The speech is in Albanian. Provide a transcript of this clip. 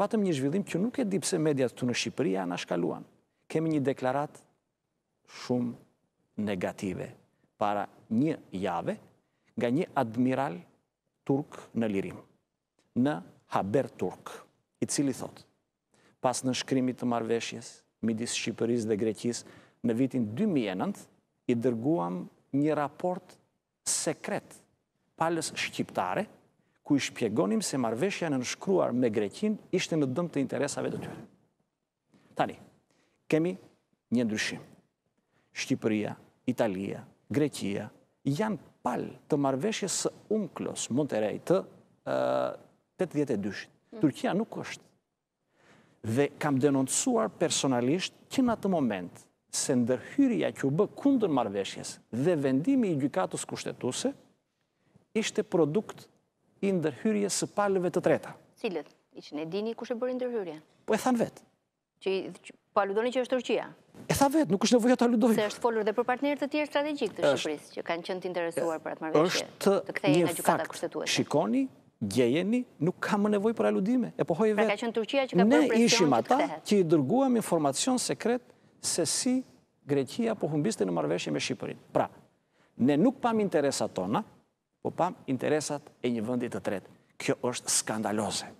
patëm një zhvillim që nuk e di pse mediat të në Shqipëria në shkaluan. Kemi një deklarat shumë negative para një jave nga një admiral turk në lirim, në haber turk, i cili thot, pas në shkrimit të marveshjes, midis Shqipëris dhe Greqis, në vitin 2009, i dërguam një raport sekret palës shqiptare, ku i shpjegonim se marveshja në nëshkruar me Greqin ishte në dëmë të interesave të tyre. Tani, kemi një ndryshim. Shqipëria, Italia, Greqia, janë palë të marveshje së unklos, mund të rejtë, të të të Turkia nuk është. Dhe kam denoncuar personalisht që në atë moment se ndërhyria që u bë kundër marveshjes dhe vendimi i gjykatës kushtetuse ishte produkt i ndërhyrje së palëve të treta. Cilët? I që ne dini kush e bërë ndërhyrje? Po e thanë vetë. Po aludoni që është Turqia? E tha vetë, nuk është nevoja të aludoni. Se është folur dhe për partnerët të tjerë strategjik të Shqipërisë, që kanë qënë të interesuar për atë marveshje, të një fakt, Shikoni, gjejeni, nuk kamë nevoj për aludime. E po hojë vetë. Pra ka qënë Turqia që ka për presion të që i dërguam informacion sekret se si Greqia po humbiste në me Pra, ne nuk pam tona, po pam interesat e një vëndit të tretë. Kjo është skandalose.